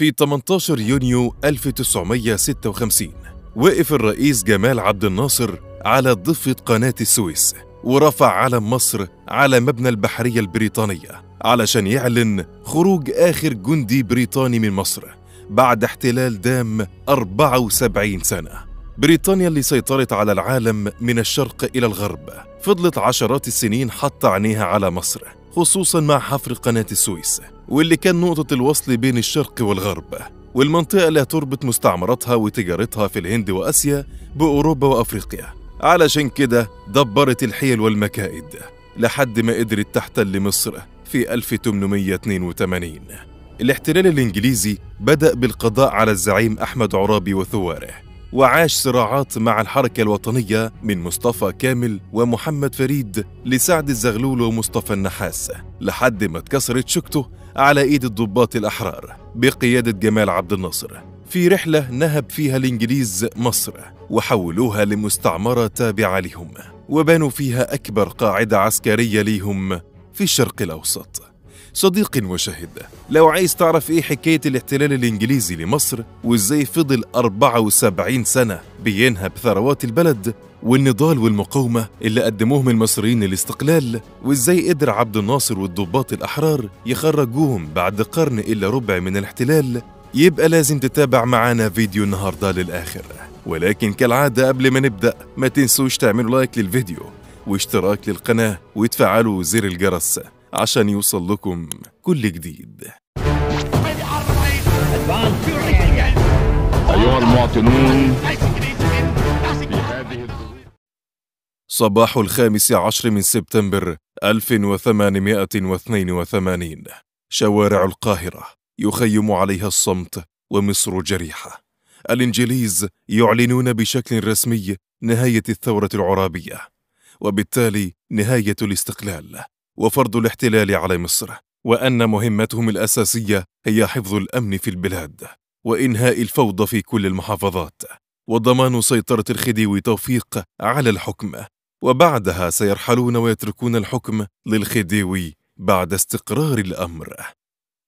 في 18 يونيو 1956 وقف الرئيس جمال عبد الناصر على ضفة قناة السويس ورفع علم مصر على مبنى البحرية البريطانية علشان يعلن خروج آخر جندي بريطاني من مصر بعد احتلال دام 74 سنة بريطانيا اللي سيطرت على العالم من الشرق إلى الغرب فضلت عشرات السنين حط عينيها على مصر خصوصا مع حفر قناة السويس واللي كان نقطة الوصل بين الشرق والغرب والمنطقة اللي تربط مستعمراتها وتجارتها في الهند وآسيا بأوروبا وأفريقيا علشان كده دبرت الحيل والمكائد لحد ما قدرت تحتل مصر في 1882 الاحتلال الإنجليزي بدأ بالقضاء على الزعيم أحمد عرابي وثواره وعاش صراعات مع الحركة الوطنية من مصطفى كامل ومحمد فريد لسعد الزغلول ومصطفى النحاس لحد ما اتكسرت شكته على إيد الضباط الأحرار بقيادة جمال عبد الناصر في رحلة نهب فيها الإنجليز مصر وحولوها لمستعمرة تابعة لهم وبنوا فيها أكبر قاعدة عسكرية ليهم في الشرق الأوسط صديق وشهد لو عايز تعرف ايه حكاية الاحتلال الانجليزي لمصر وازاي فضل 74 سنة بينهب ثروات البلد والنضال والمقاومة اللي قدموهم المصريين للاستقلال وازاي قدر عبد الناصر والضباط الأحرار يخرجوهم بعد قرن إلا ربع من الاحتلال يبقى لازم تتابع معانا فيديو النهاردة للآخر ولكن كالعادة قبل ما نبدأ ما تنسوش تعملوا لايك للفيديو واشتراك للقناة وتفعلوا زر الجرس عشان يوصل لكم كل جديد أيها المواطنون صباح الخامس عشر من سبتمبر 1882 شوارع القاهرة يخيم عليها الصمت ومصر جريحة الإنجليز يعلنون بشكل رسمي نهاية الثورة العرابية وبالتالي نهاية الاستقلال وفرض الاحتلال على مصر وان مهمتهم الاساسيه هي حفظ الامن في البلاد وانهاء الفوضى في كل المحافظات وضمان سيطره الخديوي توفيق على الحكم وبعدها سيرحلون ويتركون الحكم للخديوي بعد استقرار الامر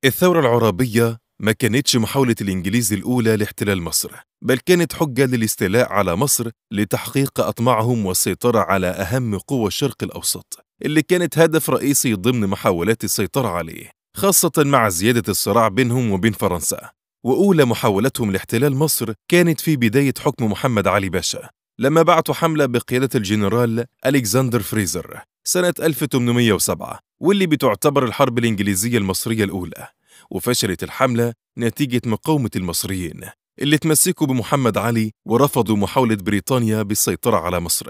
الثوره العرابيه ما كانتش محاوله الانجليز الاولى لاحتلال مصر بل كانت حجه للاستيلاء على مصر لتحقيق اطماعهم والسيطره على اهم قوى الشرق الاوسط اللي كانت هدف رئيسي ضمن محاولات السيطرة عليه خاصة مع زيادة الصراع بينهم وبين فرنسا وأولى محاولتهم لاحتلال مصر كانت في بداية حكم محمد علي باشا لما بعتوا حملة بقيادة الجنرال ألكسندر فريزر سنة 1807 واللي بتعتبر الحرب الإنجليزية المصرية الأولى وفشلت الحملة نتيجة مقاومة المصريين اللي تمسكوا بمحمد علي ورفضوا محاولة بريطانيا بالسيطرة على مصر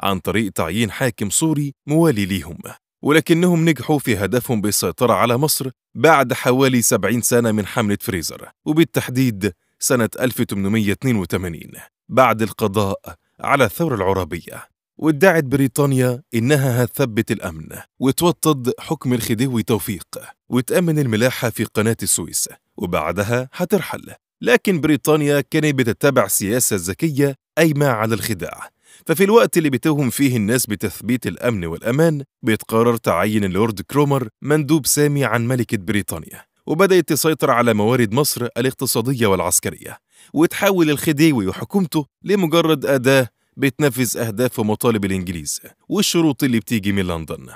عن طريق تعيين حاكم سوري موالي ليهم ولكنهم نجحوا في هدفهم بالسيطرة على مصر بعد حوالي 70 سنة من حملة فريزر وبالتحديد سنة 1882 بعد القضاء على الثورة العرابية وادعت بريطانيا إنها هتثبت الأمن وتوطد حكم الخديوي توفيق وتأمن الملاحة في قناة السويس وبعدها هترحل لكن بريطانيا كانت بتتبع سياسة ذكية قايمة على الخداع ففي الوقت اللي بتوهم فيه الناس بتثبيت الأمن والأمان بيتقرر تعيين اللورد كرومر مندوب سامي عن ملكة بريطانيا وبدأت تسيطر على موارد مصر الاقتصادية والعسكرية وتحول الخديوي وحكومته لمجرد أداة بتنفذ أهداف ومطالب الإنجليز والشروط اللي بتيجي من لندن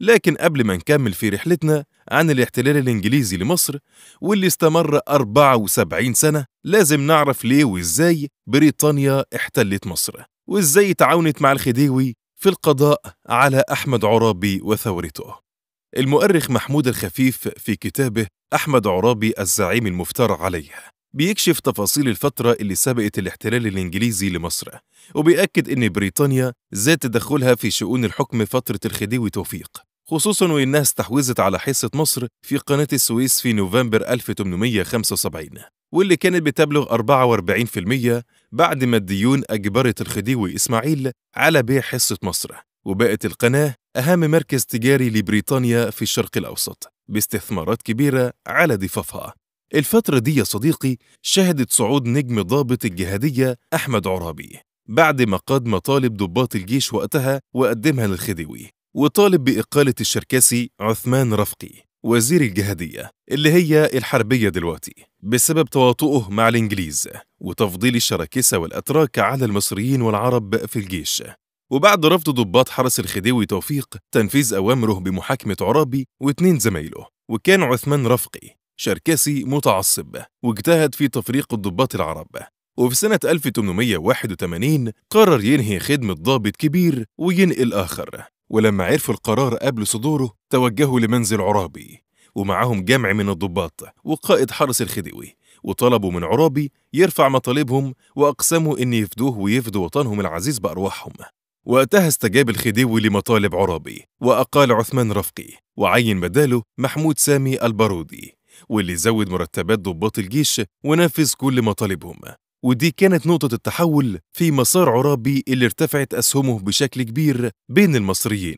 لكن قبل ما نكمل في رحلتنا عن الاحتلال الإنجليزي لمصر واللي استمر 74 سنة لازم نعرف ليه وإزاي بريطانيا احتلت مصر وإزاي تعاونت مع الخديوي في القضاء على أحمد عرابي وثورته المؤرخ محمود الخفيف في كتابه أحمد عرابي الزعيم المفترى عليه بيكشف تفاصيل الفترة اللي سبقت الاحتلال الإنجليزي لمصر وبيأكد إن بريطانيا زاد تدخلها في شؤون الحكم فترة الخديوي توفيق خصوصا وإنها استحوذت على حصة مصر في قناة السويس في نوفمبر 1875 واللي كانت بتبلغ 44% بعد ما الديون أجبرت الخديوي إسماعيل على بيع حصة مصر وبقت القناة أهم مركز تجاري لبريطانيا في الشرق الأوسط باستثمارات كبيرة على ضفافها الفترة دي يا صديقي شهدت صعود نجم ضابط الجهادية أحمد عرابي بعد ما قاد مطالب ضباط الجيش وقتها وقدمها للخديوي وطالب بإقالة الشركسي عثمان رفقي وزير الجهادية اللي هي الحربية دلوقتي بسبب تواطؤه مع الإنجليز وتفضيل الشراكسة والأتراك على المصريين والعرب في الجيش وبعد رفض ضباط حرس الخديوي توفيق تنفيذ أوامره بمحاكمة عرابي واتنين زمايله وكان عثمان رفقي شركسي متعصب واجتهد في تفريق الضباط العرب وفي سنة 1881 قرر ينهي خدمة ضابط كبير وينقل آخر ولما عرفوا القرار قبل صدوره توجهوا لمنزل عرابي ومعهم جمع من الضباط وقائد حرس الخديوي وطلبوا من عرابي يرفع مطالبهم وأقسموا إن يفدوه ويفدوا وطنهم العزيز بأرواحهم وقتها استجاب الخديوي لمطالب عرابي وأقال عثمان رفقي وعين بداله محمود سامي البارودي واللي زود مرتبات ضباط الجيش ونفذ كل مطالبهم ودي كانت نقطة التحول في مسار عرابي اللي ارتفعت أسهمه بشكل كبير بين المصريين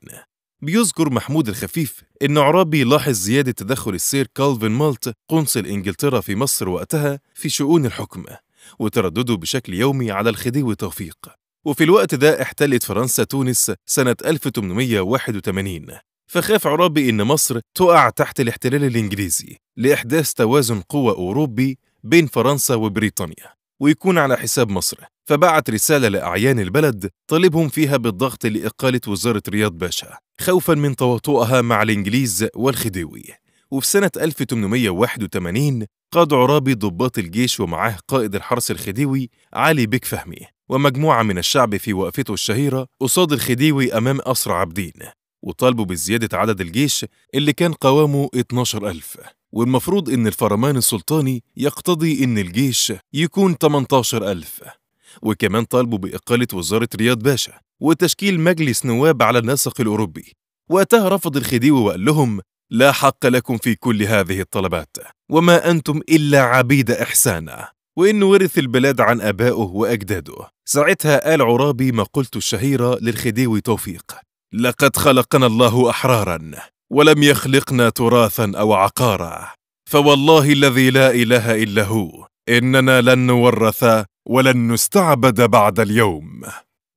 بيذكر محمود الخفيف إن عرابي لاحظ زيادة تدخل السير كالفن مالت قنصل إنجلترا في مصر وقتها في شؤون الحكم وتردده بشكل يومي على الخديوي توفيق وفي الوقت ده احتلت فرنسا تونس سنة 1881 فخاف عرابي إن مصر تقع تحت الاحتلال الإنجليزي لإحداث توازن قوى أوروبي بين فرنسا وبريطانيا ويكون على حساب مصر فبعت رسالة لأعيان البلد طالبهم فيها بالضغط لإقالة وزارة رياض باشا خوفا من تواطؤها مع الإنجليز والخديوي وفي سنة 1881 قاد عرابي ضباط الجيش ومعاه قائد الحرس الخديوي علي بك فهمي ومجموعة من الشعب في وقفته الشهيرة قصاد الخديوي أمام أسرى عابدين وطالبوا بزيادة عدد الجيش اللي كان قوامه 12 ألف والمفروض إن الفرمان السلطاني يقتضي إن الجيش يكون 18 ألف وكمان طالبوا بإقالة وزارة رياض باشا وتشكيل مجلس نواب على النسق الأوروبي وقتها رفض الخديوي وقال لهم لا حق لكم في كل هذه الطلبات وما أنتم إلا عبيد إحسانا وإنه ورث البلاد عن آبائه وأجداده ساعتها قال عرابي ما قلت الشهيرة للخديوي توفيق لقد خلقنا الله أحرارا ولم يخلقنا تراثا او عقارا فوالله الذي لا اله الا هو اننا لن نورث ولن نستعبد بعد اليوم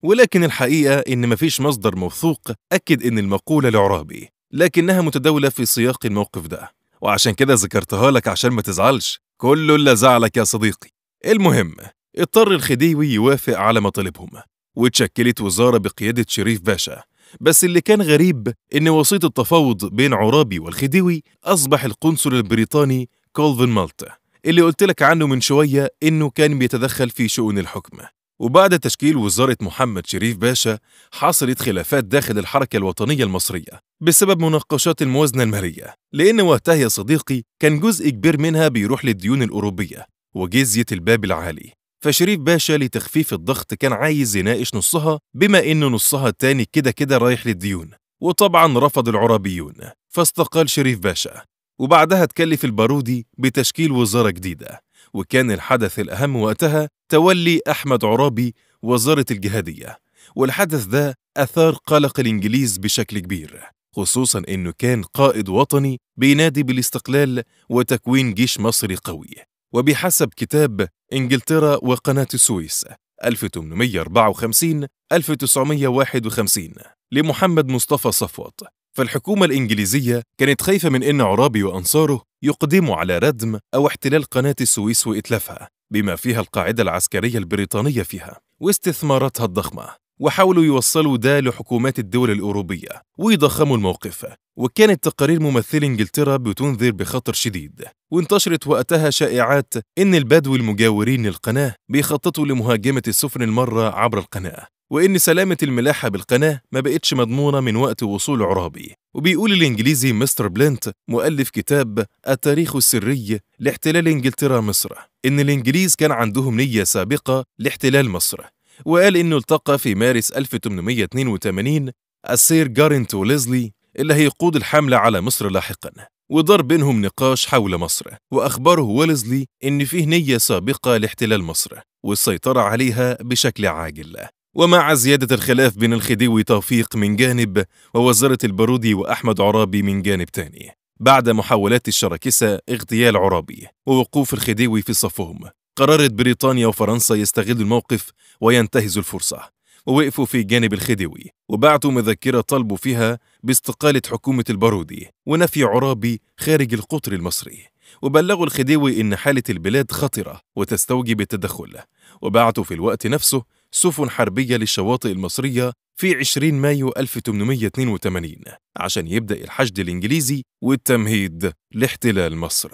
ولكن الحقيقه ان مفيش مصدر موثوق اكد ان المقوله لعرابي لكنها متداوله في سياق الموقف ده وعشان كده ذكرتها لك عشان ما تزعلش كل اللي زعلك يا صديقي المهم اضطر الخديوي يوافق على مطالبهم وتشكلت وزاره بقياده شريف باشا بس اللي كان غريب إن وسيط التفاوض بين عرابي والخديوي أصبح القنصل البريطاني كولفن مالتا اللي قلت لك عنه من شوية إنه كان بيتدخل في شؤون الحكمة وبعد تشكيل وزارة محمد شريف باشا حصلت خلافات داخل الحركة الوطنية المصرية بسبب مناقشات الموازنة المالية لأن وقتها يا صديقي كان جزء كبير منها بيروح للديون الأوروبية وجزية الباب العالي فشريف باشا لتخفيف الضغط كان عايز يناقش نصها بما إن نصها التاني كده كده رايح للديون وطبعا رفض العرابيون فاستقال شريف باشا وبعدها تكلف البارودي بتشكيل وزارة جديدة وكان الحدث الأهم وقتها تولي أحمد عرابي وزارة الجهادية والحدث ده أثار قلق الإنجليز بشكل كبير خصوصا إنه كان قائد وطني بينادي بالاستقلال وتكوين جيش مصري قوي وبحسب كتاب إنجلترا وقناة السويس 1854 1951 لمحمد مصطفى صفوت فالحكومة الإنجليزية كانت خايفة من أن عرابي وأنصاره يقدموا على ردم أو احتلال قناة السويس وإتلافها بما فيها القاعدة العسكرية البريطانية فيها واستثماراتها الضخمة وحاولوا يوصلوا ده لحكومات الدول الأوروبية ويضخموا الموقف وكانت تقارير ممثلي إنجلترا بتنذر بخطر شديد وانتشرت وقتها شائعات إن البدو المجاورين للقناة بيخططوا لمهاجمة السفن المرة عبر القناة وإن سلامة الملاحة بالقناة ما بقتش مضمونة من وقت وصول عرابي وبيقول الإنجليزي مستر بلنت مؤلف كتاب التاريخ السري لاحتلال إنجلترا مصر إن الإنجليز كان عندهم نية سابقة لاحتلال مصر وقال إنه التقى في مارس 1882 السير جارنت وليزلي اللي هيقود الحملة على مصر لاحقا ودار بينهم نقاش حول مصر وأخبره وليزلي إن فيه نية سابقة لاحتلال مصر والسيطرة عليها بشكل عاجل ومع زيادة الخلاف بين الخديوي توفيق من جانب ووزارة البارودي وأحمد عرابي من جانب تاني بعد محاولات الشراكسة اغتيال عرابي ووقوف الخديوي في صفهم قررت بريطانيا وفرنسا يستغلوا الموقف وينتهزوا الفرصة ووقفوا في جانب الخديوي وبعتوا مذكرة طلبوا فيها باستقالة حكومة البارودي ونفي عرابي خارج القطر المصري وبلغوا الخديوي إن حالة البلاد خطرة وتستوجب التدخل وبعتوا في الوقت نفسه سفن حربية للشواطئ المصرية في 20 مايو 1882 عشان يبدأ الحشد الإنجليزي والتمهيد لاحتلال مصر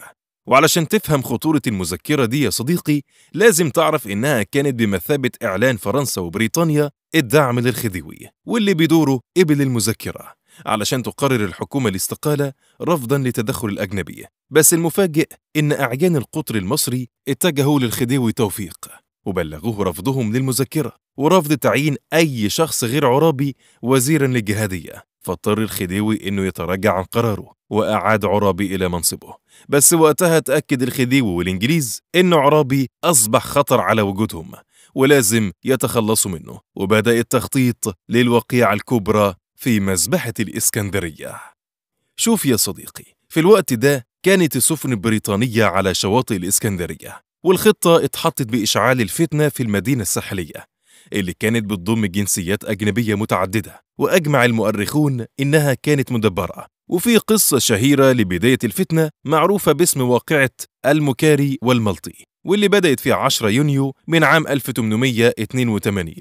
وعلشان تفهم خطورة المذكرة دي يا صديقي لازم تعرف إنها كانت بمثابة إعلان فرنسا وبريطانيا الدعم للخديوي واللي بدوره قبل المذكرة علشان تقرر الحكومة الاستقالة رفضا لتدخل الأجنبي بس المفاجئ إن أعيان القطر المصري اتجهوا للخديوي توفيق وبلغوه رفضهم للمذكرة ورفض تعيين أي شخص غير عرابي وزيرا للجهادية فاضطر الخديوي انه يتراجع عن قراره واعاد عرابي الى منصبه بس وقتها تاكد الخديوي والانجليز ان عرابي اصبح خطر على وجودهم ولازم يتخلصوا منه وبدا التخطيط للوقيعه الكبرى في مذبحه الاسكندريه شوف يا صديقي في الوقت ده كانت السفن البريطانيه على شواطئ الاسكندريه والخطه اتحطت باشعال الفتنه في المدينه الساحليه اللي كانت بتضم جنسيات أجنبية متعددة وأجمع المؤرخون إنها كانت مدبرة وفي قصة شهيرة لبداية الفتنة معروفة باسم واقعة المكاري والملطي واللي بدأت في 10 يونيو من عام 1882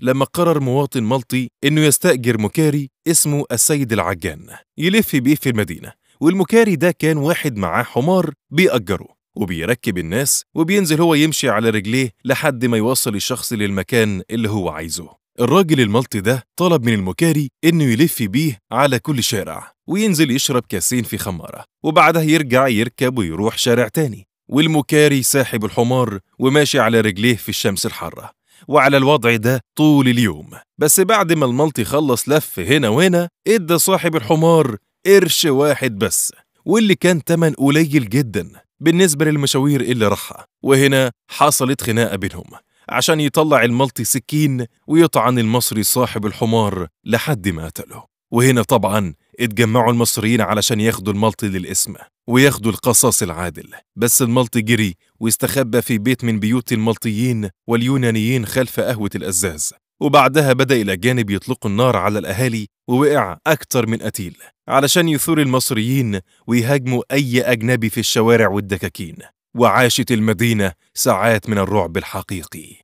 لما قرر مواطن ملطي إنه يستأجر مكاري اسمه السيد العجان يلف بيه في المدينة والمكاري ده كان واحد معاه حمار بيأجره وبيركب الناس وبينزل هو يمشي على رجليه لحد ما يوصل الشخص للمكان اللي هو عايزه الراجل الملطي ده طلب من المكاري انه يلف بيه على كل شارع وينزل يشرب كاسين في خمارة وبعدها يرجع يركب ويروح شارع تاني والمكاري ساحب الحمار وماشي على رجليه في الشمس الحارة وعلى الوضع ده طول اليوم بس بعد ما الملطي خلص لف هنا وهنا ادى صاحب الحمار قرش واحد بس واللي كان تمن قليل جدا بالنسبة للمشاوير اللي راحها وهنا حصلت خناقة بينهم عشان يطلع الملطي سكين ويطعن المصري صاحب الحمار لحد ما قتله وهنا طبعا اتجمعوا المصريين علشان ياخدوا الملطي للاسم وياخدوا القصاص العادل بس الملطي جري واستخبى في بيت من بيوت الملطيين واليونانيين خلف قهوة الأزاز وبعدها بدأ الأجانب يطلقوا النار على الأهالي ووقع أكتر من قتيل علشان يثور المصريين ويهاجموا أي أجنبي في الشوارع والدكاكين وعاشت المدينة ساعات من الرعب الحقيقي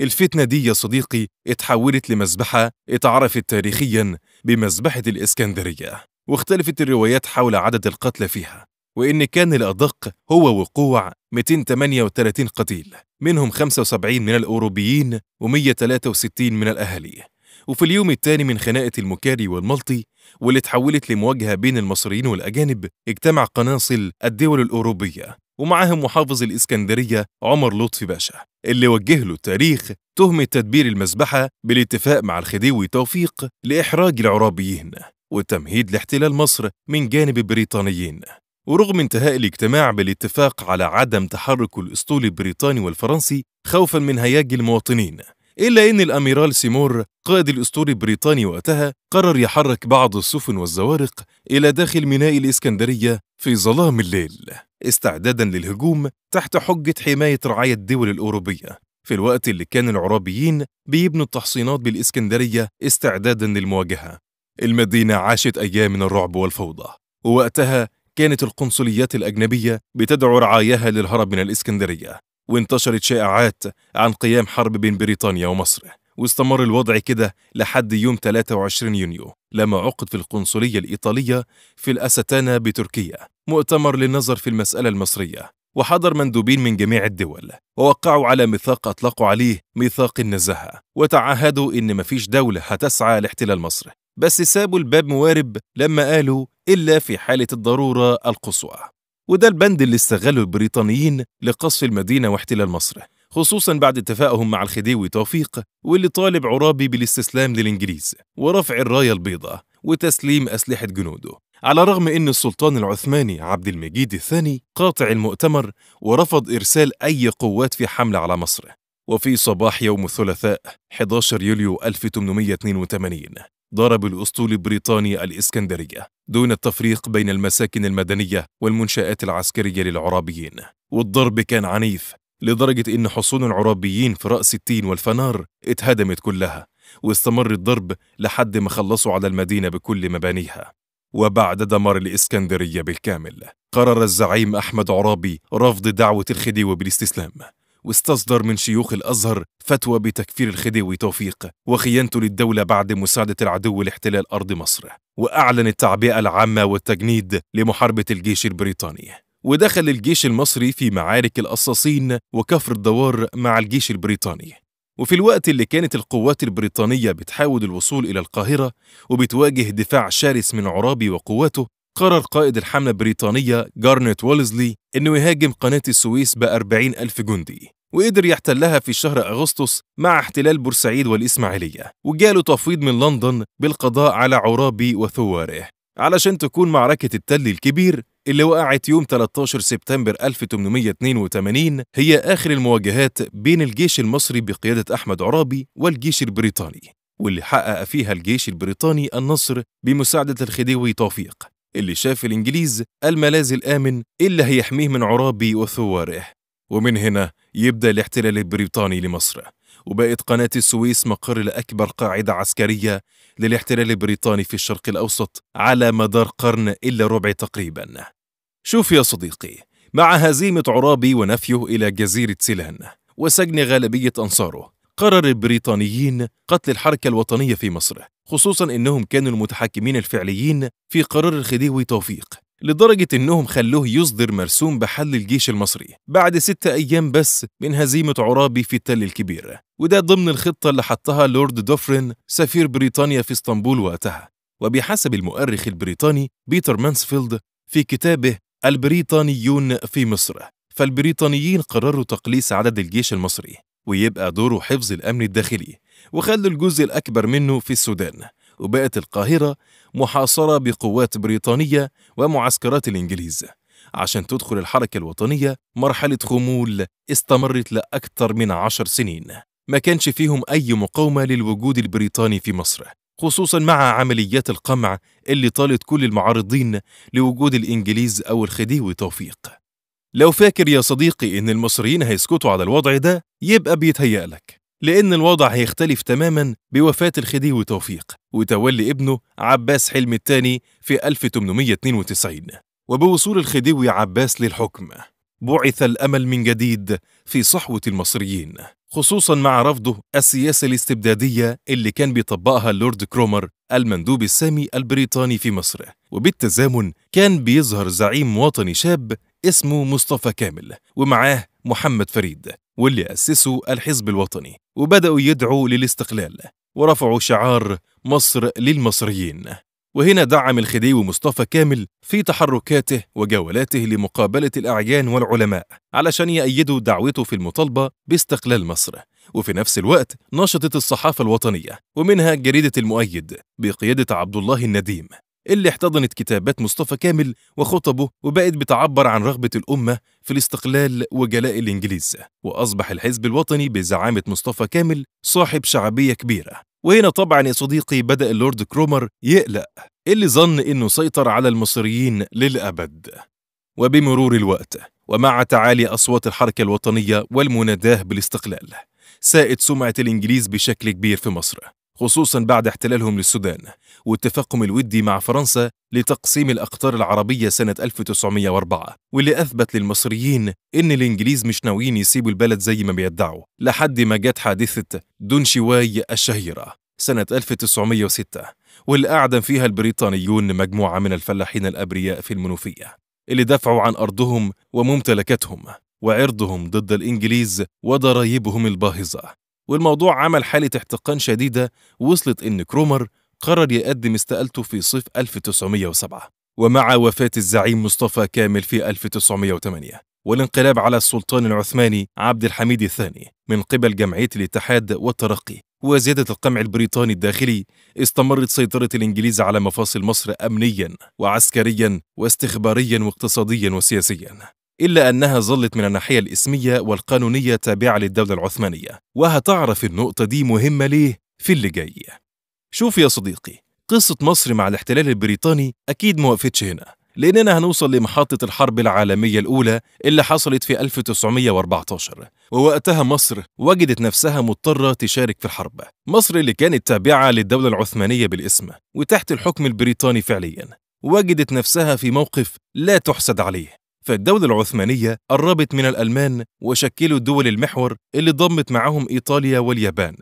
الفتنة دي يا صديقي اتحولت لمذبحة اتعرفت تاريخيا بمذبحة الإسكندرية واختلفت الروايات حول عدد القتلى فيها وإن كان الأدق هو وقوع 238 قتيل منهم 75 من الأوروبيين و163 من الأهالي وفي اليوم الثاني من خناقة المكاري والملطي واللي تحولت لمواجهة بين المصريين والأجانب اجتمع قناصل الدول الأوروبية ومعاهم محافظ الإسكندرية عمر لطفي باشا اللي وجه له التاريخ تهمة تدبير المذبحة بالاتفاق مع الخديوي توفيق لإحراج العرابيين وتمهيد لاحتلال مصر من جانب البريطانيين ورغم انتهاء الاجتماع بالاتفاق على عدم تحرك الاسطول البريطاني والفرنسي خوفا من هياج المواطنين إلا أن الأميرال سيمور قائد الأسطول البريطاني وقتها قرر يحرك بعض السفن والزوارق إلى داخل ميناء الإسكندرية في ظلام الليل استعدادا للهجوم تحت حجة حماية رعاية الدول الأوروبية في الوقت اللي كان العرابيين بيبنوا التحصينات بالإسكندرية استعدادا للمواجهة المدينة عاشت أيام من الرعب والفوضى ووقتها كانت القنصليات الأجنبية بتدعو رعاياها للهرب من الإسكندرية وانتشرت شائعات عن قيام حرب بين بريطانيا ومصر واستمر الوضع كده لحد يوم 23 يونيو لما عقد في القنصلية الإيطالية في الأستانا بتركيا مؤتمر للنظر في المسألة المصرية وحضر مندوبين من جميع الدول ووقعوا على ميثاق أطلقوا عليه ميثاق النزاهة وتعهدوا إن مفيش دولة هتسعى لاحتلال مصر بس سابوا الباب موارب لما قالوا إلا في حالة الضرورة القصوى وده البند اللي استغله البريطانيين لقصف المدينة واحتلال مصر خصوصا بعد اتفاقهم مع الخديوي توفيق واللي طالب عرابي بالاستسلام للإنجليز ورفع الراية البيضاء وتسليم أسلحة جنوده على الرغم أن السلطان العثماني عبد المجيد الثاني قاطع المؤتمر ورفض إرسال أي قوات في حملة على مصر وفي صباح يوم الثلاثاء 11 يوليو 1882 ضرب الأسطول البريطاني الإسكندرية دون التفريق بين المساكن المدنية والمنشآت العسكرية للعرابيين والضرب كان عنيف لدرجة إن حصون العرابيين في رأس التين والفنار اتهدمت كلها واستمر الضرب لحد ما خلصوا على المدينة بكل مبانيها وبعد دمار الإسكندرية بالكامل قرر الزعيم أحمد عرابي رفض دعوة الخديوي بالاستسلام واستصدر من شيوخ الأزهر فتوى بتكفير الخديوي توفيق وخيانته للدولة بعد مساعدة العدو لاحتلال أرض مصر وأعلن التعبئة العامة والتجنيد لمحاربة الجيش البريطاني ودخل الجيش المصري في معارك القصاصين وكفر الدوار مع الجيش البريطاني وفي الوقت اللي كانت القوات البريطانية بتحاول الوصول إلى القاهرة وبتواجه دفاع شرس من عرابي وقواته قرر قائد الحملة البريطانية جارنيت وولزلي أنه يهاجم قناة السويس بأربعين ألف جندي وقدر يحتلها في شهر أغسطس مع احتلال بورسعيد والإسماعيلية وجاله تفويض من لندن بالقضاء على عرابي وثواره علشان تكون معركة التل الكبير اللي وقعت يوم 13 سبتمبر 1882 هي آخر المواجهات بين الجيش المصري بقيادة أحمد عرابي والجيش البريطاني واللي حقق فيها الجيش البريطاني النصر بمساعدة الخديوي توفيق اللي شاف الإنجليز الملاذ الآمن اللي هيحميه من عرابي وثواره ومن هنا يبدأ الاحتلال البريطاني لمصر وبقت قناة السويس مقر لأكبر قاعدة عسكرية للاحتلال البريطاني في الشرق الأوسط على مدار قرن إلا ربع تقريبا شوف يا صديقي مع هزيمة عرابي ونفيه إلى جزيرة سيلان وسجن غالبية أنصاره قرر البريطانيين قتل الحركة الوطنية في مصر خصوصا انهم كانوا المتحكمين الفعليين في قرار الخديوي توفيق لدرجة إنهم خلوه يصدر مرسوم بحل الجيش المصري بعد ستة أيام بس من هزيمة عرابي في التل الكبير وده ضمن الخطة اللي حطها لورد دوفرين سفير بريطانيا في اسطنبول وقتها وبحسب المؤرخ البريطاني بيتر مانسفيلد في كتابه البريطانيون في مصر فالبريطانيين قرروا تقليص عدد الجيش المصري ويبقى دوره حفظ الأمن الداخلي وخلوا الجزء الأكبر منه في السودان وبقت القاهرة محاصرة بقوات بريطانية ومعسكرات الإنجليز عشان تدخل الحركة الوطنية مرحلة خمول استمرت لأكثر من عشر سنين ما كانش فيهم أي مقاومة للوجود البريطاني في مصر خصوصا مع عمليات القمع اللي طالت كل المعارضين لوجود الإنجليز أو الخديوي توفيق لو فاكر يا صديقي إن المصريين هيسكتوا على الوضع ده يبقى بيتهيألك لأن الوضع هيختلف تماما بوفاة الخديوي توفيق وتولي ابنه عباس حلمي الثاني في 1892 وبوصول الخديوي عباس للحكم بعث الأمل من جديد في صحوة المصريين خصوصا مع رفضه السياسة الاستبدادية اللي كان بيطبقها اللورد كرومر المندوب السامي البريطاني في مصر وبالتزامن كان بيظهر زعيم وطني شاب اسمه مصطفى كامل ومعاه محمد فريد واللي أسسوا الحزب الوطني وبدأوا يدعوا للاستقلال ورفعوا شعار مصر للمصريين وهنا دعم الخديوي مصطفى كامل في تحركاته وجولاته لمقابلة الأعيان والعلماء علشان يأيدوا دعوته في المطالبة باستقلال مصر وفي نفس الوقت نشطت الصحافة الوطنية ومنها جريدة المؤيد بقيادة عبد الله النديم اللي احتضنت كتابات مصطفى كامل وخطبه وبقت بتعبر عن رغبة الأمة في الاستقلال وجلاء الإنجليز وأصبح الحزب الوطني بزعامة مصطفى كامل صاحب شعبية كبيرة وهنا طبعا يا صديقي بدأ اللورد كرومر يقلق اللي ظن إنه سيطر على المصريين للأبد وبمرور الوقت ومع تعالي أصوات الحركة الوطنية والمناداة بالاستقلال ساءت سمعة الإنجليز بشكل كبير في مصر خصوصا بعد احتلالهم للسودان والتفاقم الودي مع فرنسا لتقسيم الأقطار العربية سنة 1904 واللي أثبت للمصريين إن الإنجليز مش ناويين يسيبوا البلد زي ما بيدعوا لحد ما جت حادثة دونشواي الشهيرة سنة 1906 واللي أعدم فيها البريطانيون مجموعة من الفلاحين الأبرياء في المنوفية اللي دفعوا عن أرضهم وممتلكاتهم وعرضهم ضد الإنجليز وضرايبهم الباهظة والموضوع عمل حالة احتقان شديدة وصلت إن كرومر قرر يقدم استقالته في صيف 1907 ومع وفاة الزعيم مصطفى كامل في 1908 والانقلاب على السلطان العثماني عبد الحميد الثاني من قبل جمعية الاتحاد والترقي وزيادة القمع البريطاني الداخلي استمرت سيطرة الإنجليز على مفاصل مصر أمنيا وعسكريا واستخباريا واقتصاديا وسياسيا إلا أنها ظلت من الناحية الإسمية والقانونية تابعة للدولة العثمانية وهتعرف النقطة دي مهمة ليه في اللي جاي شوف يا صديقي قصة مصر مع الاحتلال البريطاني أكيد ما وقفتش هنا لأننا هنوصل لمحطة الحرب العالمية الأولى اللي حصلت في 1914 ووقتها مصر وجدت نفسها مضطرة تشارك في الحرب مصر اللي كانت تابعة للدولة العثمانية بالاسم وتحت الحكم البريطاني فعليا وجدت نفسها في موقف لا تحسد عليه فالدولة العثمانية قربت من الألمان وشكلوا الدول المحور اللي ضمت معهم إيطاليا واليابان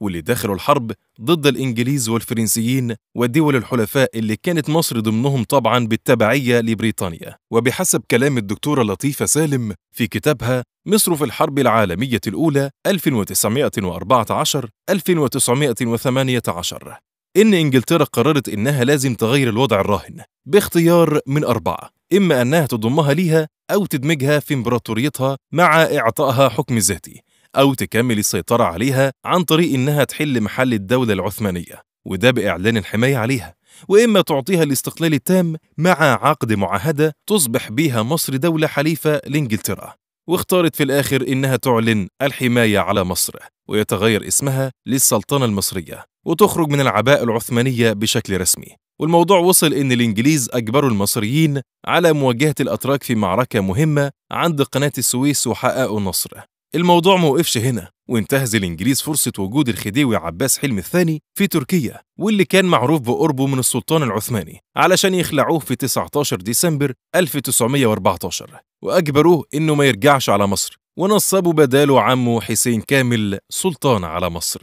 واللي دخلوا الحرب ضد الإنجليز والفرنسيين ودول الحلفاء اللي كانت مصر ضمنهم طبعا بالتبعية لبريطانيا وبحسب كلام الدكتورة لطيفة سالم في كتابها مصر في الحرب العالمية الأولى 1914 1918 إن إنجلترا قررت إنها لازم تغير الوضع الراهن باختيار من أربعة إما أنها تضمها ليها أو تدمجها في إمبراطوريتها مع إعطائها حكم ذاتي أو تكمل السيطرة عليها عن طريق إنها تحل محل الدولة العثمانية وده بإعلان الحماية عليها وإما تعطيها الاستقلال التام مع عقد معاهدة تصبح بها مصر دولة حليفة لإنجلترا واختارت في الآخر إنها تعلن الحماية على مصر ويتغير اسمها للسلطنة المصرية وتخرج من العباءة العثمانية بشكل رسمي والموضوع وصل إن الإنجليز أجبروا المصريين على مواجهة الأتراك في معركة مهمة عند قناة السويس وحققوا نصره الموضوع موقفش هنا وانتهز الإنجليز فرصة وجود الخديوي عباس حلمي الثاني في تركيا واللي كان معروف بقربه من السلطان العثماني علشان يخلعوه في 19 ديسمبر 1914 وأجبروه إنه ما يرجعش على مصر ونصبوا بداله عمه حسين كامل سلطان على مصر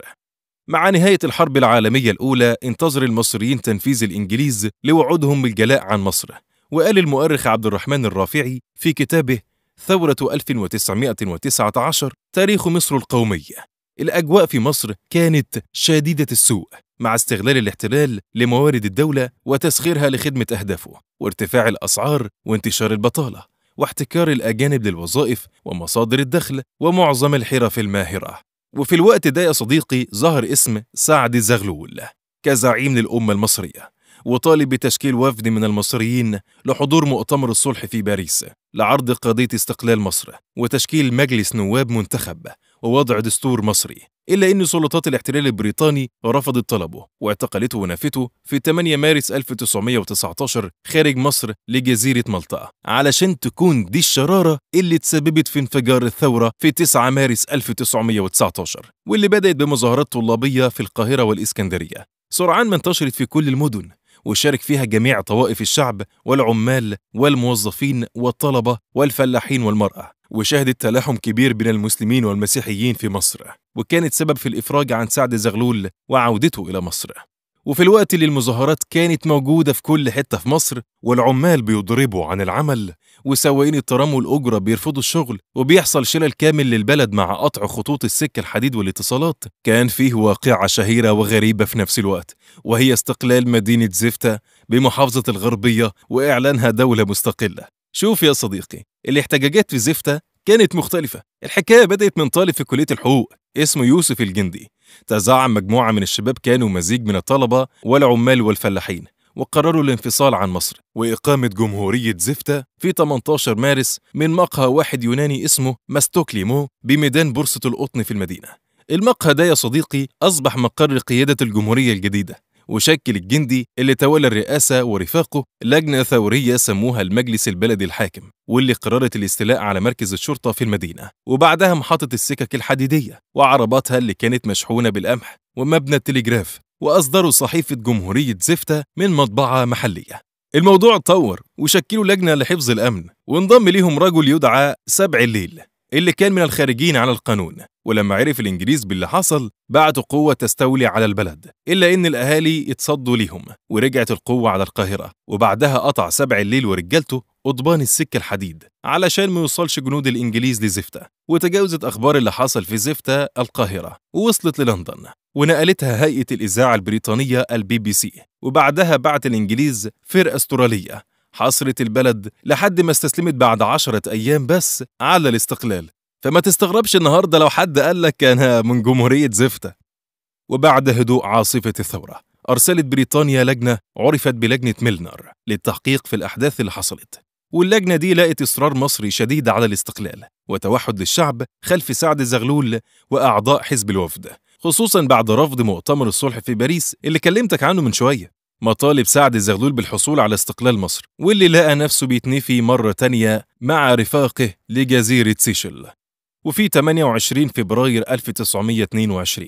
مع نهاية الحرب العالمية الأولى انتظر المصريين تنفيذ الإنجليز لوعودهم بالجلاء عن مصر وقال المؤرخ عبد الرحمن الرافعي في كتابه ثورة 1919 تاريخ مصر القومية الأجواء في مصر كانت شديدة السوء مع استغلال الاحتلال لموارد الدولة وتسخيرها لخدمة أهدافه وارتفاع الأسعار وانتشار البطالة واحتكار الأجانب للوظائف ومصادر الدخل ومعظم الحرف الماهرة وفي الوقت ده يا صديقي ظهر اسم سعد زغلول كزعيم للأمة المصرية وطالب بتشكيل وفد من المصريين لحضور مؤتمر الصلح في باريس لعرض قضية استقلال مصر وتشكيل مجلس نواب منتخب ووضع دستور مصري إلا أن سلطات الاحتلال البريطاني رفضت طلبه واعتقلته ونافته في 8 مارس 1919 خارج مصر لجزيرة مالطا علشان تكون دي الشرارة اللي تسببت في انفجار الثورة في 9 مارس 1919 واللي بدأت بمظاهرات طلابية في القاهرة والإسكندرية سرعان ما انتشرت في كل المدن وشارك فيها جميع طوائف الشعب والعمال والموظفين والطلبة والفلاحين والمرأة وشهدت تلاحم كبير بين المسلمين والمسيحيين في مصر وكانت سبب في الإفراج عن سعد زغلول وعودته إلى مصر وفي الوقت اللي المظاهرات كانت موجودة في كل حتة في مصر والعمال بيضربوا عن العمل وسواقين الترام والأجرة بيرفضوا الشغل وبيحصل شلل كامل للبلد مع قطع خطوط السكة الحديد والاتصالات كان فيه واقعة شهيرة وغريبة في نفس الوقت وهي استقلال مدينة زفتة بمحافظة الغربية وإعلانها دولة مستقلة شوف يا صديقي الاحتجاجات في زفتة كانت مختلفة الحكاية بدأت من طالب في كلية الحقوق اسمه يوسف الجندي تزعم مجموعة من الشباب كانوا مزيج من الطلبة والعمال والفلاحين وقرروا الانفصال عن مصر وإقامة جمهورية زفتة في 18 مارس من مقهى واحد يوناني اسمه ماستوكليمو بميدان بورصة القطن في المدينة المقهى ده يا صديقي أصبح مقر قيادة الجمهورية الجديدة وشكل الجندي اللي تولى الرئاسة ورفاقه لجنة ثورية سموها المجلس البلدي الحاكم واللي قررت الاستيلاء على مركز الشرطة في المدينة وبعدها محطة السكك الحديدية وعرباتها اللي كانت مشحونة بالقمح ومبنى التليجراف وأصدروا صحيفة جمهورية زفتة من مطبعة محلية الموضوع اتطور وشكلوا لجنة لحفظ الأمن وانضم ليهم رجل يدعى سبع الليل اللي كان من الخارجين على القانون ولما عرف الإنجليز باللي حصل بعتوا قوة تستولي على البلد إلا إن الأهالي اتصدوا ليهم ورجعت القوة على القاهرة وبعدها قطع سبع الليل ورجالته قضبان السكة الحديد علشان ما يوصلش جنود الإنجليز لزفتة وتجاوزت أخبار اللي حصل في زفتة القاهرة ووصلت للندن ونقلتها هيئة الإذاعة البريطانية البي بي سي وبعدها بعت الإنجليز فرقة استرالية حاصرت البلد لحد ما استسلمت بعد عشرة أيام بس على الاستقلال فما تستغربش النهارده لو حد قال لك انا من جمهوريه زفته وبعد هدوء عاصفه الثوره ارسلت بريطانيا لجنه عرفت بلجنه ميلنر للتحقيق في الاحداث اللي حصلت واللجنه دي لقت اصرار مصري شديد على الاستقلال وتوحد للشعب خلف سعد زغلول واعضاء حزب الوفد خصوصا بعد رفض مؤتمر الصلح في باريس اللي كلمتك عنه من شويه مطالب سعد زغلول بالحصول على استقلال مصر واللي لقى نفسه بيتنفي مرة تانية مع رفاقه لجزيرة سيشل وفي 28 فبراير 1922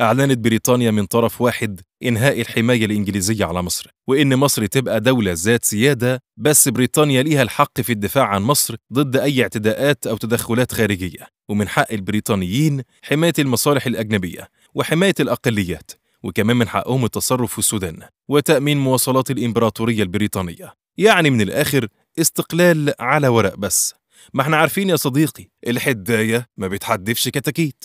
أعلنت بريطانيا من طرف واحد إنهاء الحماية الإنجليزية على مصر وإن مصر تبقى دولة ذات سيادة بس بريطانيا ليها الحق في الدفاع عن مصر ضد أي اعتداءات أو تدخلات خارجية ومن حق البريطانيين حماية المصالح الأجنبية وحماية الأقليات وكمان من حقهم التصرف في السودان وتأمين مواصلات الإمبراطورية البريطانية يعني من الآخر استقلال على ورق بس ما احنا عارفين يا صديقي الحداية ما بتحدفش كتاكيت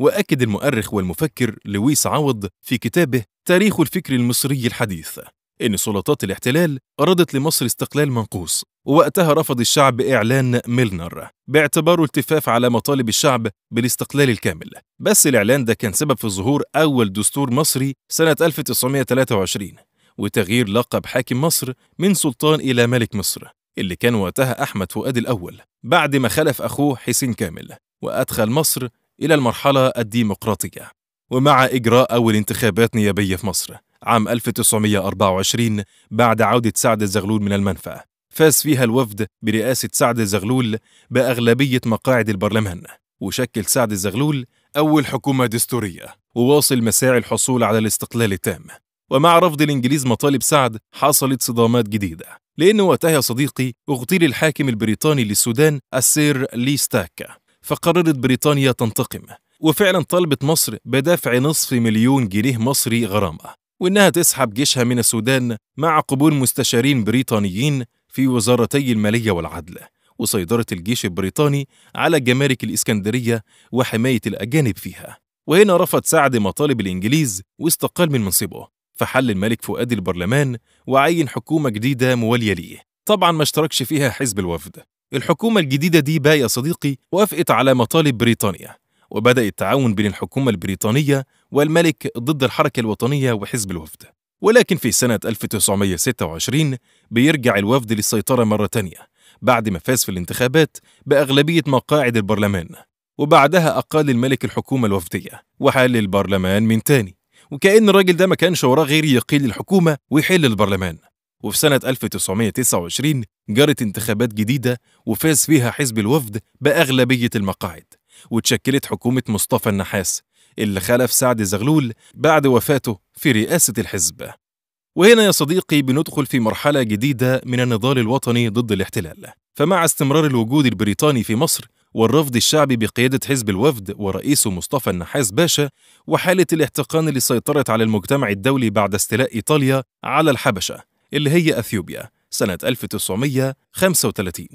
وأكد المؤرخ والمفكر لويس عوض في كتابه تاريخ الفكر المصري الحديث إن سلطات الاحتلال أرادت لمصر استقلال منقوص ووقتها رفض الشعب إعلان ميلنر باعتباره التفاف على مطالب الشعب بالاستقلال الكامل بس الإعلان ده كان سبب في ظهور أول دستور مصري سنة 1923 وتغيير لقب حاكم مصر من سلطان إلى ملك مصر اللي كان وقتها أحمد فؤاد الأول بعد ما خلف أخوه حسين كامل وأدخل مصر إلى المرحلة الديمقراطية ومع إجراء أول انتخابات نيابية في مصر عام 1924 بعد عودة سعد الزغلول من المنفى فاز فيها الوفد برئاسة سعد الزغلول بأغلبية مقاعد البرلمان وشكل سعد الزغلول أول حكومة دستورية وواصل مساعي الحصول على الاستقلال التام ومع رفض الإنجليز مطالب سعد حصلت صدامات جديدة لأن وقتها يا صديقي اغتيل الحاكم البريطاني للسودان السير لي ستاكا فقررت بريطانيا تنتقم وفعلا طلبت مصر بدافع نصف مليون جنيه مصري غرامة وإنها تسحب جيشها من السودان مع قبول مستشارين بريطانيين في وزارتي المالية والعدل وسيطرة الجيش البريطاني على جمارك الإسكندرية وحماية الأجانب فيها وهنا رفض سعد مطالب الإنجليز واستقال من منصبه فحل الملك فؤاد البرلمان وعين حكومة جديدة موالية ليه طبعا ما اشتركش فيها حزب الوفد الحكومة الجديدة دي بقى يا صديقي وافقت على مطالب بريطانيا وبدأ التعاون بين الحكومة البريطانية والملك ضد الحركة الوطنية وحزب الوفد ولكن في سنة 1926 بيرجع الوفد للسيطرة مرة تانية بعد ما فاز في الانتخابات بأغلبية مقاعد البرلمان وبعدها أقال الملك الحكومة الوفدية وحل البرلمان من تاني وكأن الراجل ده ما كانش وراه غير يقيل الحكومة ويحل البرلمان وفي سنة 1929 جرت انتخابات جديدة وفاز فيها حزب الوفد بأغلبية المقاعد وتشكلت حكومة مصطفى النحاس اللي خلف سعد زغلول بعد وفاته في رئاسة الحزب وهنا يا صديقي بندخل في مرحلة جديدة من النضال الوطني ضد الاحتلال فمع استمرار الوجود البريطاني في مصر والرفض الشعبي بقيادة حزب الوفد ورئيسه مصطفى النحاس باشا وحالة الاحتقان اللي سيطرت على المجتمع الدولي بعد استيلاء إيطاليا على الحبشة اللي هي أثيوبيا سنة 1935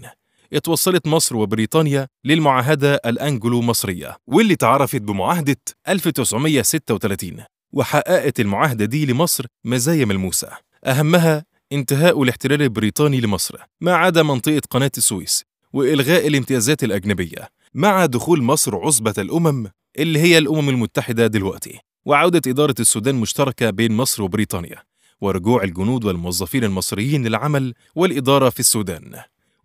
اتوصلت مصر وبريطانيا للمعاهدة الأنجلو مصرية واللي تعرفت بمعاهدة 1936 وحققت المعاهدة دي لمصر مزايا ملموسة أهمها انتهاء الاحتلال البريطاني لمصر ما عدا منطقة قناة السويس وإلغاء الامتيازات الأجنبية مع دخول مصر عصبة الأمم اللي هي الأمم المتحدة دلوقتي وعودة إدارة السودان مشتركة بين مصر وبريطانيا ورجوع الجنود والموظفين المصريين للعمل والإدارة في السودان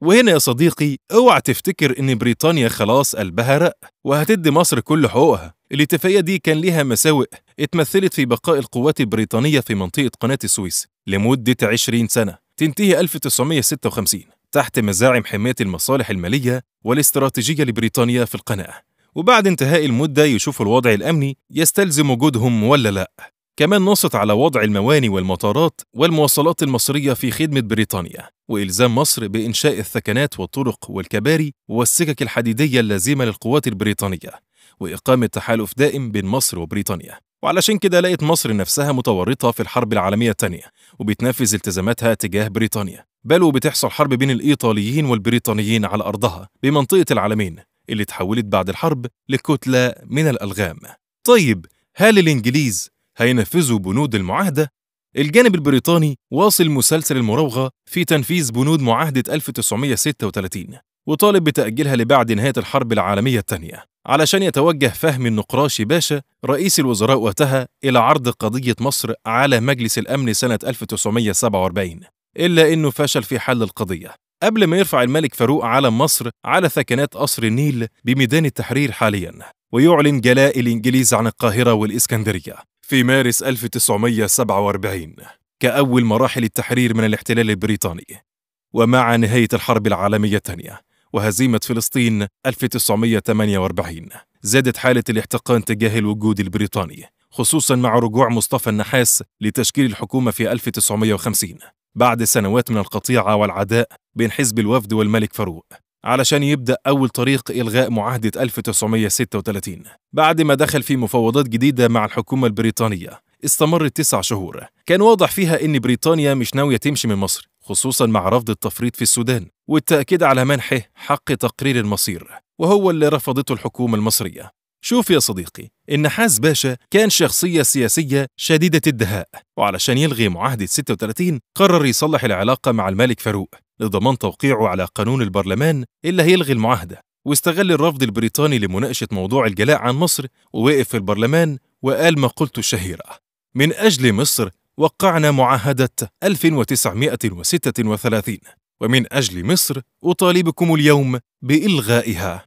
وهنا يا صديقي اوعى تفتكر ان بريطانيا خلاص قلبها رق وهتدي مصر كل حقوقها الاتفاقيه دي كان ليها مساوئ اتمثلت في بقاء القوات البريطانيه في منطقه قناه السويس لمده 20 سنه تنتهي 1956 تحت مزاعم حماية المصالح المالية والاستراتيجية لبريطانيا في القناة وبعد انتهاء المدة يشوفوا الوضع الأمني يستلزم وجودهم ولا لأ كمان نصت على وضع المواني والمطارات والمواصلات المصرية في خدمة بريطانيا وإلزام مصر بإنشاء الثكنات والطرق والكباري والسكك الحديدية اللازمة للقوات البريطانية وإقامة تحالف دائم بين مصر وبريطانيا وعلشان كده لقت مصر نفسها متورطة في الحرب العالمية الثانية وبتنفذ التزاماتها تجاه بريطانيا بل وبتحصل حرب بين الإيطاليين والبريطانيين على أرضها بمنطقة العالمين اللي تحولت بعد الحرب لكتلة من الألغام طيب هل الإنجليز هينفذوا بنود المعاهدة؟ الجانب البريطاني واصل مسلسل المراوغة في تنفيذ بنود معاهدة 1936 وطالب بتأجيلها لبعد نهاية الحرب العالمية الثانية علشان يتوجه فهم النقراشي باشا رئيس الوزراء وقتها إلى عرض قضية مصر على مجلس الأمن سنة 1947 إلا إنه فشل في حل القضية قبل ما يرفع الملك فاروق علم مصر على ثكنات قصر النيل بميدان التحرير حاليا ويعلن جلاء الإنجليز عن القاهرة والإسكندرية في مارس 1947 كأول مراحل التحرير من الاحتلال البريطاني ومع نهاية الحرب العالمية الثانية وهزيمة فلسطين 1948 زادت حالة الاحتقان تجاه الوجود البريطاني خصوصا مع رجوع مصطفى النحاس لتشكيل الحكومة في 1950 بعد سنوات من القطيعة والعداء بين حزب الوفد والملك فاروق علشان يبدأ أول طريق إلغاء معاهدة 1936 بعد ما دخل في مفاوضات جديدة مع الحكومة البريطانية استمرت تسع شهور كان واضح فيها إن بريطانيا مش ناوية تمشي من مصر خصوصا مع رفض التفريط في السودان والتأكيد على منحه حق تقرير المصير وهو اللي رفضته الحكومة المصرية شوف يا صديقي النحاس باشا كان شخصية سياسية شديدة الدهاء وعلشان يلغي معاهدة 36 قرر يصلح العلاقة مع الملك فاروق لضمان توقيعه على قانون البرلمان اللي هيلغي المعاهدة واستغل الرفض البريطاني لمناقشة موضوع الجلاء عن مصر ووقف في البرلمان وقال ما قلته الشهيرة من أجل مصر وقعنا معاهدة 1936 ومن أجل مصر أطالبكم اليوم بإلغائها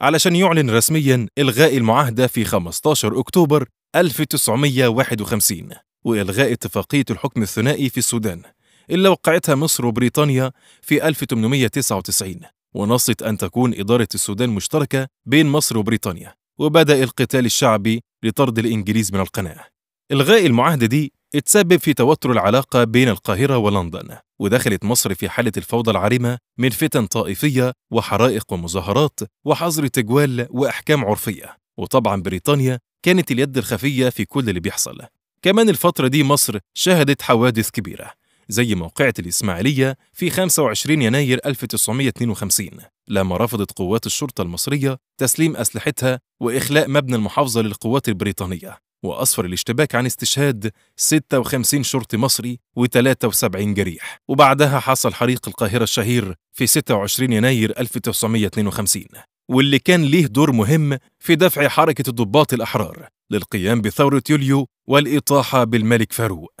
علشان يعلن رسميا إلغاء المعاهدة في 15 أكتوبر 1951 وإلغاء اتفاقية الحكم الثنائي في السودان اللي وقعتها مصر وبريطانيا في 1899 ونصت أن تكون إدارة السودان مشتركة بين مصر وبريطانيا وبدأ القتال الشعبي لطرد الإنجليز من القناة إلغاء المعاهدة دي تسبب في توتر العلاقة بين القاهرة ولندن ودخلت مصر في حالة الفوضى العارمة من فتن طائفية وحرائق ومظاهرات وحظر تجوال وأحكام عرفية وطبعا بريطانيا كانت اليد الخفية في كل اللي بيحصل كمان الفترة دي مصر شهدت حوادث كبيرة زي موقعة الإسماعيلية في 25 يناير 1952 لما رفضت قوات الشرطة المصرية تسليم أسلحتها وإخلاء مبنى المحافظة للقوات البريطانية وأسفر الاشتباك عن استشهاد 56 شرطي مصري و73 جريح وبعدها حصل حريق القاهرة الشهير في 26 يناير 1952 واللي كان ليه دور مهم في دفع حركة الضباط الأحرار للقيام بثورة يوليو والإطاحة بالملك فاروق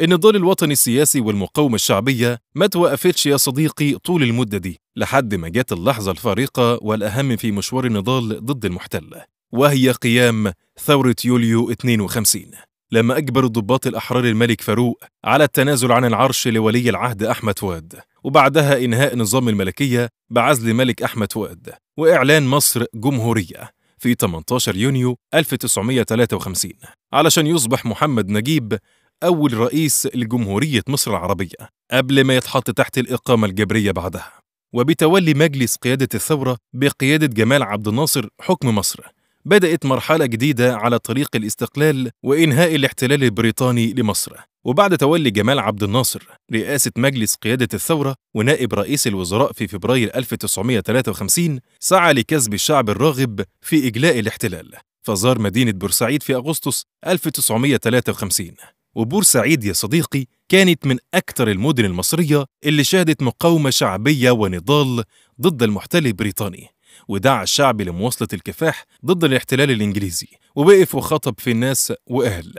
النضال الوطني السياسي والمقاومة الشعبية ما توقفتش يا صديقي طول المدة دي لحد ما جت اللحظة الفارقة والأهم في مشوار النضال ضد المحتل وهي قيام ثورة يوليو 52 لما أجبر الضباط الأحرار الملك فاروق على التنازل عن العرش لولي العهد أحمد فؤاد وبعدها إنهاء نظام الملكية بعزل الملك أحمد فؤاد وإعلان مصر جمهورية في 18 يونيو 1953 علشان يصبح محمد نجيب أول رئيس لجمهورية مصر العربية قبل ما يتحط تحت الإقامة الجبرية بعدها وبتولي مجلس قيادة الثورة بقيادة جمال عبد الناصر حكم مصر بدأت مرحلة جديدة على طريق الاستقلال وإنهاء الاحتلال البريطاني لمصر، وبعد تولي جمال عبد الناصر رئاسة مجلس قيادة الثورة ونائب رئيس الوزراء في فبراير 1953 سعى لكسب الشعب الراغب في إجلاء الاحتلال، فزار مدينة بورسعيد في أغسطس 1953 وبورسعيد يا صديقي كانت من أكثر المدن المصرية اللي شهدت مقاومة شعبية ونضال ضد المحتل البريطاني ودعا الشعب لمواصلة الكفاح ضد الاحتلال الإنجليزي ووقف وخطب في الناس وقال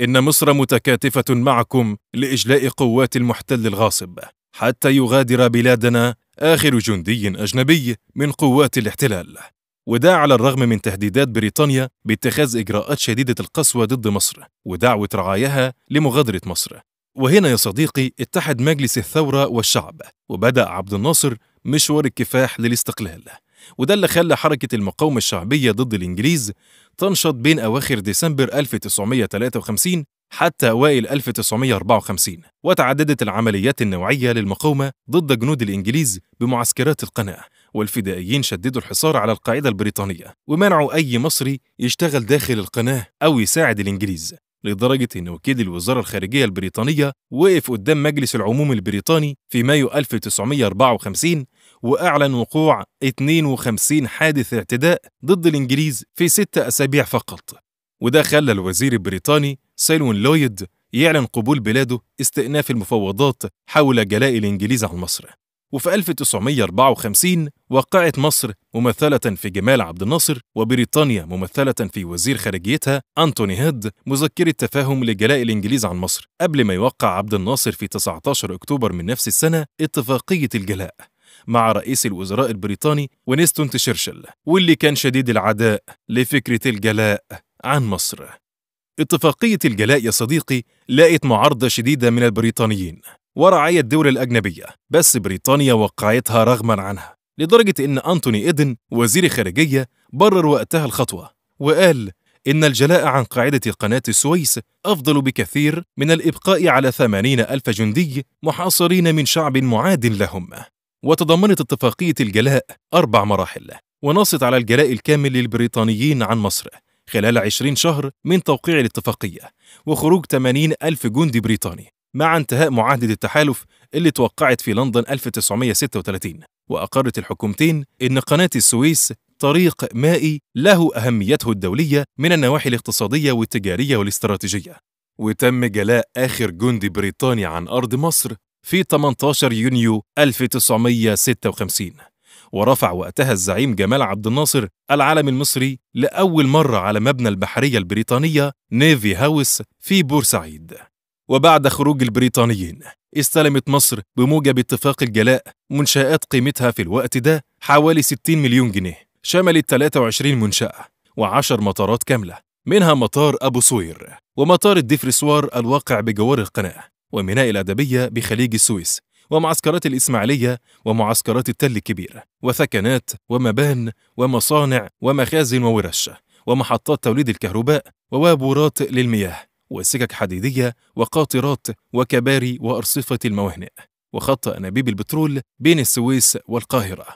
إن مصر متكاتفة معكم لإجلاء قوات المحتل الغاصب حتى يغادر بلادنا آخر جندي أجنبي من قوات الاحتلال وده على الرغم من تهديدات بريطانيا باتخاذ إجراءات شديدة القسوة ضد مصر ودعوة رعاياها لمغادرة مصر وهنا يا صديقي اتحد مجلس الثورة والشعب وبدأ عبد الناصر مشوار الكفاح للاستقلال وده اللي خلى حركة المقاومة الشعبية ضد الإنجليز تنشط بين أواخر ديسمبر 1953 حتى أوائل 1954 وتعددت العمليات النوعية للمقاومة ضد جنود الإنجليز بمعسكرات القناة والفدائيين شددوا الحصار على القاعدة البريطانية ومنعوا أي مصري يشتغل داخل القناة أو يساعد الإنجليز لدرجة أن وكيل الوزارة الخارجية البريطانية وقف قدام مجلس العموم البريطاني في مايو 1954 وأعلن وقوع 52 حادث اعتداء ضد الإنجليز في ستة أسابيع فقط وده خلى الوزير البريطاني سيلون لويد يعلن قبول بلاده استئناف المفاوضات حول جلاء الإنجليز عن مصر وفي 1954 وقعت مصر ممثلة في جمال عبد الناصر وبريطانيا ممثلة في وزير خارجيتها أنتوني هيد مذكرة تفاهم لجلاء الإنجليز عن مصر قبل ما يوقع عبد الناصر في 19 أكتوبر من نفس السنة اتفاقية الجلاء مع رئيس الوزراء البريطاني وينستون تشرشل واللي كان شديد العداء لفكرة الجلاء عن مصر اتفاقية الجلاء يا صديقي لقت معارضة شديدة من البريطانيين ورعاية الدول الأجنبية بس بريطانيا وقعتها رغما عنها لدرجة إن أنتوني إيدن وزير خارجية برر وقتها الخطوة وقال إن الجلاء عن قاعدة قناة السويس أفضل بكثير من الإبقاء على ثمانين ألف جندي محاصرين من شعب معاد لهم وتضمنت اتفاقية الجلاء أربع مراحل ونصت على الجلاء الكامل للبريطانيين عن مصر خلال 20 شهر من توقيع الاتفاقية وخروج 80 ألف جندي بريطاني مع انتهاء معاهدة التحالف اللي توقعت في لندن 1936 وأقرت الحكومتين إن قناة السويس طريق مائي له أهميته الدولية من النواحي الاقتصادية والتجارية والاستراتيجية وتم جلاء آخر جندي بريطاني عن أرض مصر في 18 يونيو 1956 ورفع وقتها الزعيم جمال عبد الناصر العلم المصري لأول مرة على مبنى البحرية البريطانية نيفي هاوس في بورسعيد وبعد خروج البريطانيين استلمت مصر بموجب اتفاق الجلاء منشآت قيمتها في الوقت ده حوالي 60 مليون جنيه شملت 23 منشأة و10 مطارات كاملة منها مطار أبو سوير ومطار الدفرسوار الواقع بجوار القناة وميناء الأدبية بخليج السويس ومعسكرات الإسماعيلية ومعسكرات التل الكبيرة وثكنات ومبان ومصانع ومخازن وورش ومحطات توليد الكهرباء وبابورات للمياه وسكك حديدية وقاطرات وكباري وأرصفة الموانئ وخط أنابيب البترول بين السويس والقاهرة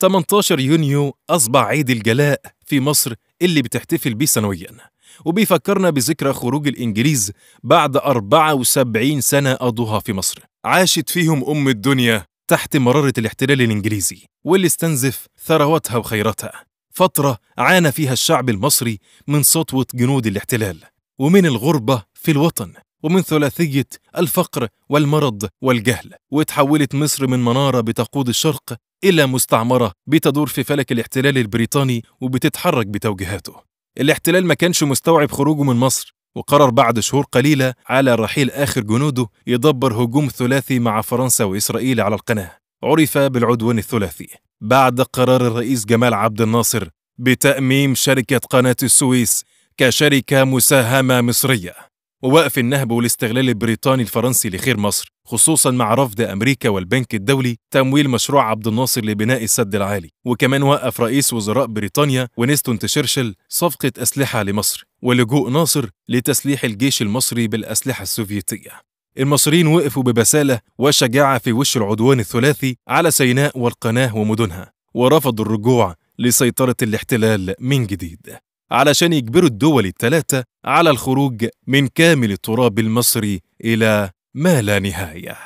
18 يونيو أصبح عيد الجلاء في مصر اللي بتحتفل بيه سنوياً وبيفكرنا بذكرى خروج الإنجليز بعد 74 سنة قضوها في مصر عاشت فيهم أم الدنيا تحت مرارة الاحتلال الإنجليزي واللي استنزف ثرواتها وخيراتها فترة عانى فيها الشعب المصري من سطوة جنود الاحتلال ومن الغربة في الوطن ومن ثلاثية الفقر والمرض والجهل وتحولت مصر من منارة بتقود الشرق إلى مستعمرة بتدور في فلك الاحتلال البريطاني وبتتحرك بتوجيهاته الاحتلال ما كانش مستوعب خروجه من مصر وقرر بعد شهور قليلة على رحيل آخر جنوده يدبر هجوم ثلاثي مع فرنسا وإسرائيل على القناة عرف بالعدوان الثلاثي بعد قرار الرئيس جمال عبد الناصر بتأميم شركة قناة السويس كشركة مساهمة مصرية ووقف النهب والاستغلال البريطاني الفرنسي لخير مصر خصوصا مع رفض امريكا والبنك الدولي تمويل مشروع عبد الناصر لبناء السد العالي وكمان وقف رئيس وزراء بريطانيا وينستون تشرشل صفقه اسلحه لمصر ولجوء ناصر لتسليح الجيش المصري بالاسلحه السوفيتيه المصريين وقفوا ببسالة وشجاعة في وش العدوان الثلاثي على سيناء والقناة ومدنها ورفضوا الرجوع لسيطرة الاحتلال من جديد علشان يجبروا الدول الثلاثة على الخروج من كامل التراب المصري إلى ما لا نهاية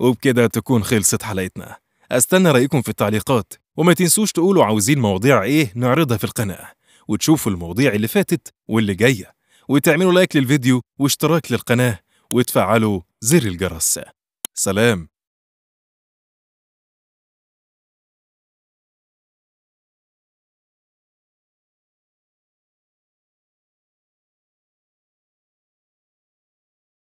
وبكده تكون خلصت حلقتنا أستنى رأيكم في التعليقات وما تنسوش تقولوا عاوزين مواضيع إيه نعرضها في القناة وتشوفوا المواضيع اللي فاتت واللي جاية وتعملوا لايك للفيديو واشتراك للقناة وتفعلوا زر الجرس سلام